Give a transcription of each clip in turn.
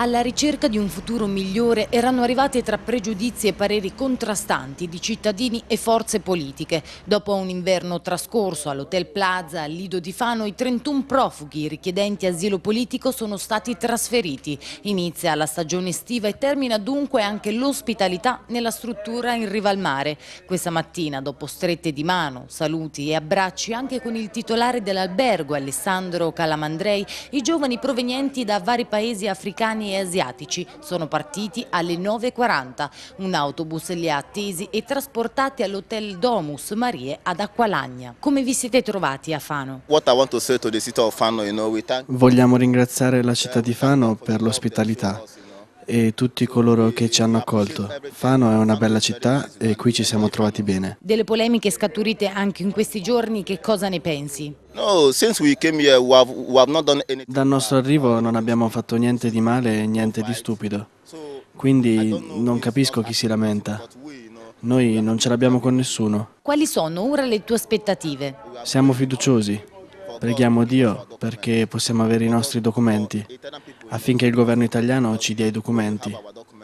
Alla ricerca di un futuro migliore erano arrivate tra pregiudizi e pareri contrastanti di cittadini e forze politiche. Dopo un inverno trascorso all'Hotel Plaza, al Lido di Fano, i 31 profughi richiedenti asilo politico sono stati trasferiti. Inizia la stagione estiva e termina dunque anche l'ospitalità nella struttura in riva al mare. Questa mattina, dopo strette di mano, saluti e abbracci anche con il titolare dell'albergo, Alessandro Calamandrei, i giovani provenienti da vari paesi africani italiani e asiatici sono partiti alle 9.40. Un autobus li ha attesi e trasportati all'hotel Domus Marie ad Acqualagna. Come vi siete trovati a Fano? Vogliamo ringraziare la città di Fano per l'ospitalità e tutti coloro che ci hanno accolto. Fano è una bella città e qui ci siamo trovati bene. Delle polemiche scaturite anche in questi giorni, che cosa ne pensi? Dal nostro arrivo non abbiamo fatto niente di male e niente di stupido. Quindi non capisco chi si lamenta. Noi non ce l'abbiamo con nessuno. Quali sono ora le tue aspettative? Siamo fiduciosi. Preghiamo Dio perché possiamo avere i nostri documenti, affinché il governo italiano ci dia i documenti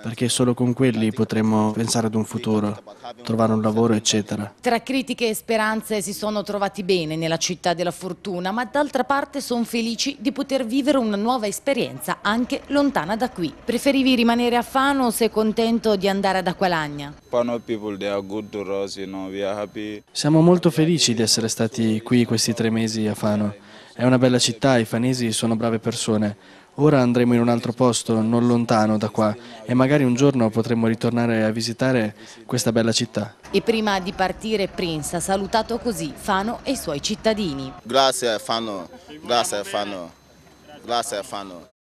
perché solo con quelli potremmo pensare ad un futuro, trovare un lavoro, eccetera. Tra critiche e speranze si sono trovati bene nella città della fortuna, ma d'altra parte sono felici di poter vivere una nuova esperienza anche lontana da qui. Preferivi rimanere a Fano o sei contento di andare ad Aqualagna? Siamo molto felici di essere stati qui questi tre mesi a Fano. È una bella città, i fanesi sono brave persone. Ora andremo in un altro posto, non lontano da qua, e magari un giorno potremo ritornare a visitare questa bella città. E prima di partire Prince ha salutato così Fano e i suoi cittadini. Grazie Fano, grazie Fano, grazie Fano.